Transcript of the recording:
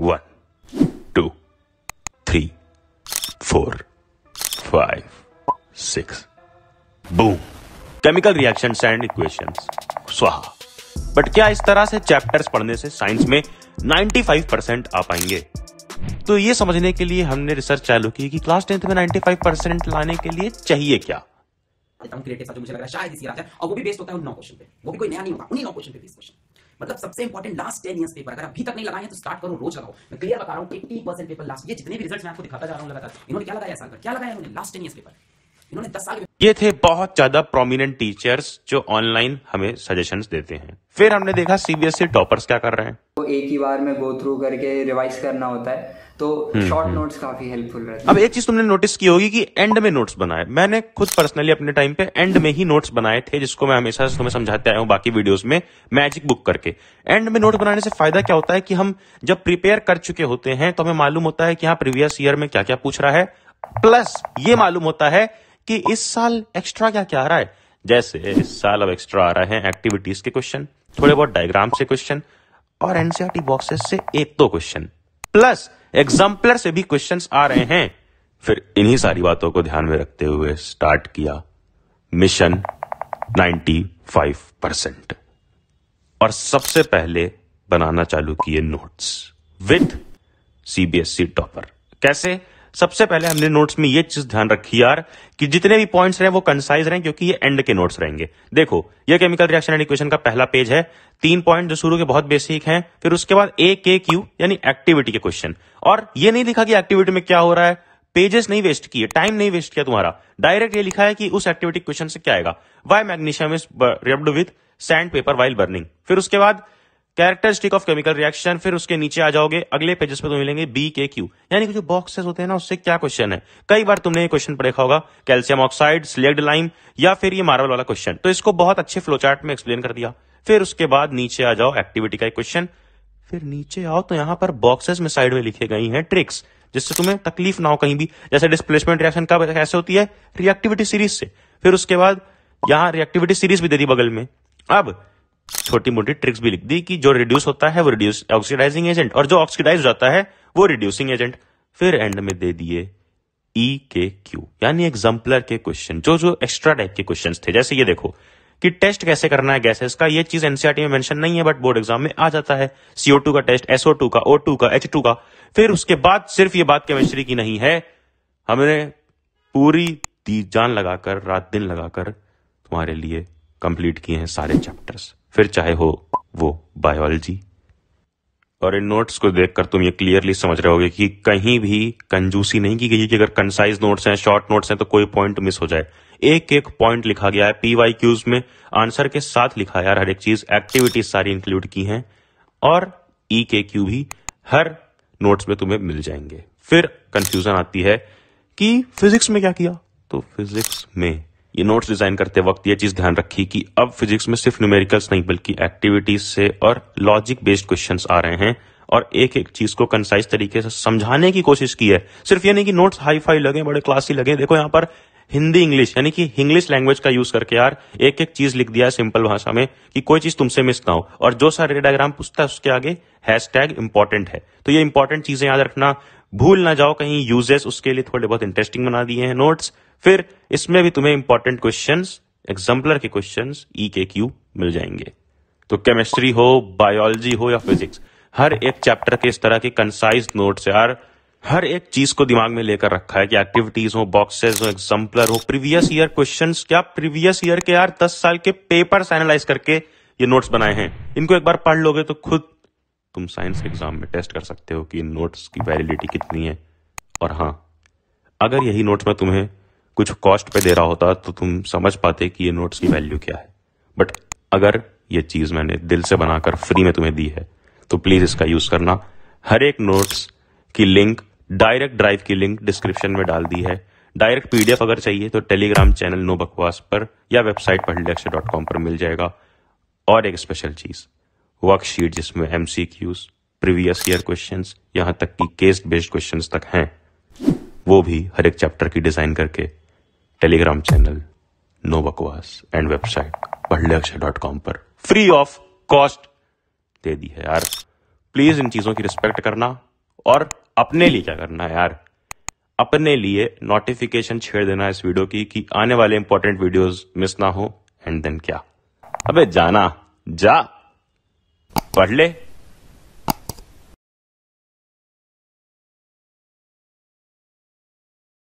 One two three four five six boom chemical reaction and equation स्वाहा but क्या इस तरह से चैप्टर्स पढ़ने से साइंस में 95 परसेंट आ पाएंगे तो ये समझने के लिए हमने रिसर्च चालू की कि क्लास टेंथ में 95 परसेंट लाने के लिए चाहिए क्या क्रिएटिव मुझे लग रहा है शायद इसी है और वो भी बेस्ड होता है उन नौ क्वेश्चन पे वो भी कोई नया नहीं होगा उन्हीं नौ क्वेश्चन पे बेस्ड क्वेश्चन मतलब सबसे important last ten years paper अगर अभी तक नहीं लगाए हैं तो स्टार्ट करो रोज लगाओ मैं क्लियर बता रहा हूँ एट्टी परसेंट पेपर लास्ट ये जितने भी रिजल्ट मैं आपको दिखाता जा रहा हूँ लगातार इन्होंने क्या लगाया साल का क्या लगाया उन्होंने लास्ट टेन ईयर्स पेपर इन्होंने दस साल ये थे बहुत ज्यादा प्रोमिनेंट टीचर्स जो ऑनलाइन हमें सजेशंस देते हैं फिर हमने देखा सीबीएसई टॉपर्स e क्या कर रहे हैं को एक ही बार में गो थ्रू करके रिवाइज करना होता है तो शॉर्ट हम्म, नोट्स हम्म। काफी हेल्पफुल रहते हैं अब एक चीज तुमने नोटिस की होगी कि एंड में नोट्स बनाए मैंने खुद पर्सनली अपने टाइम पे एंड में ही नोट्स बनाए थे जिसको मैं हमेशा से तुम्हें समझाते आया हूँ बाकी वीडियोस में मैजिक बुक करके एंड में नोट बनाने से फायदा क्या होता है कि हम जब प्रिपेयर कर चुके होते हैं तो हमें मालूम होता है कि हाँ प्रीवियस ईयर में क्या क्या पूछ रहा है प्लस ये मालूम होता है कि इस साल एक्स्ट्रा क्या क्या आ रहा है जैसे इस साल अब एक्स्ट्रा आ रहे हैं एक्टिविटीज के क्वेश्चन थोड़े बहुत डायग्राम से क्वेश्चन और एनसीआरटी बॉक्सेस e से एक दो क्वेश्चन प्लस एग्जाम्पलर से भी क्वेश्चंस आ रहे हैं फिर इन्हीं सारी बातों को ध्यान में रखते हुए स्टार्ट किया मिशन 95 परसेंट और सबसे पहले बनाना चालू किए नोट्स विथ सीबीएसई टॉपर कैसे सबसे पहले हमने नोट्स में ये चीज ध्यान रखी यार कि जितने भी पॉइंट्स रहे वो कंसाइज रहे क्योंकि ये एंड के नोट्स रहेंगे देखो ये केमिकल रिएक्शन एंड इक्वेशन का पहला पेज है तीन पॉइंट जो शुरू के बहुत बेसिक हैं फिर उसके बाद ए के क्यू यानी एक्टिविटी के क्वेश्चन और ये नहीं लिखा कि एक्टिविटी में क्या हो रहा है पेजेस नहीं वेस्ट किए टाइम नहीं वेस्ट किया तुम्हारा डायरेक्ट ये लिखा है कि उस एक्टिविटी क्वेश्चन से क्या आएगा why magnesium is rubbed with sandpaper while burning फिर उसके बाद कैरेक्टरिस्टिक ऑफ केमिकल रिएक्शन फिर उसके नीचे आ जाओगे अगले पेजेस पे तो मिलेंगे बी के क्यू यानी कि जो बॉक्सेस होते हैं ना उससे क्या क्वेश्चन है कई बार तुमने ये क्वेश्चन देखा होगा कैल्शियम ऑक्साइड स्लेग्ड लाइम या फिर ये मार्बल वाला क्वेश्चन तो इसको बहुत अच्छे फ्लोचार्ट में एक्सप्लेन कर दिया फिर उसके बाद नीचे आ जाओ एक्टिविटी का एक क्वेश्चन फिर नीचे आओ तो यहां पर बॉक्सेस में साइड में लिखे गई हैं ट्रिक्स जिससे तुम्हें तकलीफ ना हो कहीं भी जैसे डिस्प्लेसमेंट रिएक्शन का कैसे होती है रिएक्टिविटी सीरीज से फिर उसके बाद यहाँ रिएक्टिविटी सीरीज भी दे दी बगल में अब छोटी मोटी ट्रिक्स भी लिख दी कि जो रिड्यूस होता है वो रिड्यूस ऑक्सीडाइजिंग एजेंट और जो ऑक्सीडाइज होता है वो रिड्यूसिंग एजेंट फिर एंड में दे दिए ई e के क्यू यानी एग्जाम्पलर के क्वेश्चन जो जो एक्स्ट्रा टाइप के क्वेश्चन थे जैसे ये देखो कि टेस्ट कैसे करना है गैसेस का ये चीज एनसीआरटी e में मेंशन नहीं है बट बोर्ड एग्जाम में आ जाता है सीओ टू का टेस्ट एसओ टू का ओ टू का एच टू का फिर उसके बाद सिर्फ ये बात केमिस्ट्री की नहीं है हमने पूरी दी जान लगाकर रात दिन लगाकर तुम्हारे लिए कंप्लीट किए हैं सारे चैप्टर्स फिर चाहे हो वो बायोलॉजी और इन नोट्स को देखकर तुम ये क्लियरली समझ रहे होगे कि कहीं भी कंजूसी नहीं की गई कि अगर कंसाइज नोट्स हैं शॉर्ट नोट्स हैं तो कोई पॉइंट मिस हो जाए एक एक पॉइंट लिखा गया है पी वाई क्यूज में आंसर के साथ लिखा है यार हर एक चीज एक्टिविटीज सारी इंक्लूड की हैं और ई के क्यू भी हर नोट्स में तुम्हें मिल जाएंगे फिर कंफ्यूजन आती है कि फिजिक्स में क्या किया तो फिजिक्स में ये नोट्स डिजाइन करते वक्त ये चीज ध्यान रखी कि अब फिजिक्स में सिर्फ न्यूमेरिकल्स नहीं बल्कि एक्टिविटीज से और लॉजिक बेस्ड क्वेश्चंस आ रहे हैं और एक एक चीज को कंसाइज तरीके से समझाने की कोशिश की है सिर्फ ये नहीं कि नोट्स हाई फाई लगे बड़े क्लासी लगे देखो यहां पर हिंदी इंग्लिश यानी कि इंग्लिश लैंग्वेज का यूज करके यार एक एक चीज लिख दिया है सिंपल भाषा में कि कोई चीज तुमसे मिस ना हो और जो सारे डायग्राम पूछता है उसके आगे हैश टैग इंपॉर्टेंट है तो ये इंपॉर्टेंट चीजें याद रखना भूल ना जाओ कहीं यूजेस उसके लिए थोड़े बहुत इंटरेस्टिंग बना दिए हैं नोट्स फिर इसमें भी तुम्हें इंपॉर्टेंट क्वेश्चन एग्जाम्पलर के क्वेश्चन ई के क्यू मिल जाएंगे तो केमिस्ट्री हो बायोलॉजी हो या फिजिक्स हर एक चैप्टर के इस तरह के कंसाइज नोट्स यार हर एक चीज को दिमाग में लेकर रखा है कि एक्टिविटीज हो बॉक्सेस हो एग्जाम्पलर हो प्रीवियस ईयर क्वेश्चन क्या प्रीवियस ईयर के यार दस साल के पेपर एनालाइज करके ये नोट्स बनाए हैं इनको एक बार पढ़ लोगे तो खुद तुम साइंस एग्ज़ाम में टेस्ट कर सकते हो कि इन नोट्स की वैलिडिटी कितनी है और हाँ अगर यही नोट्स मैं तुम्हें कुछ कॉस्ट पे दे रहा होता तो तुम समझ पाते कि ये नोट्स की वैल्यू क्या है बट अगर ये चीज़ मैंने दिल से बनाकर फ्री में तुम्हें दी है तो प्लीज़ इसका यूज़ करना हर एक नोट्स की लिंक डायरेक्ट ड्राइव की लिंक डिस्क्रिप्शन में डाल दी है डायरेक्ट पीडीएफ अगर चाहिए तो टेलीग्राम चैनल नो बकवास पर या वेबसाइट पर पर मिल जाएगा और एक स्पेशल चीज़ वर्कशीट जिसमें एम प्रीवियस ईयर क्वेश्चन यहाँ तक कि केस बेस्ड क्वेश्चन तक हैं वो भी हर एक चैप्टर की डिज़ाइन करके टेलीग्राम चैनल नो बकवास and website Padhle Akshar dot com पर फ्री ऑफ कॉस्ट दे दी है यार प्लीज इन चीज़ों की रिस्पेक्ट करना और अपने लिए क्या करना है यार अपने लिए नोटिफिकेशन छेड़ देना इस वीडियो की कि आने वाले इंपॉर्टेंट वीडियोस मिस ना हो एंड देन क्या अबे जाना जा 원래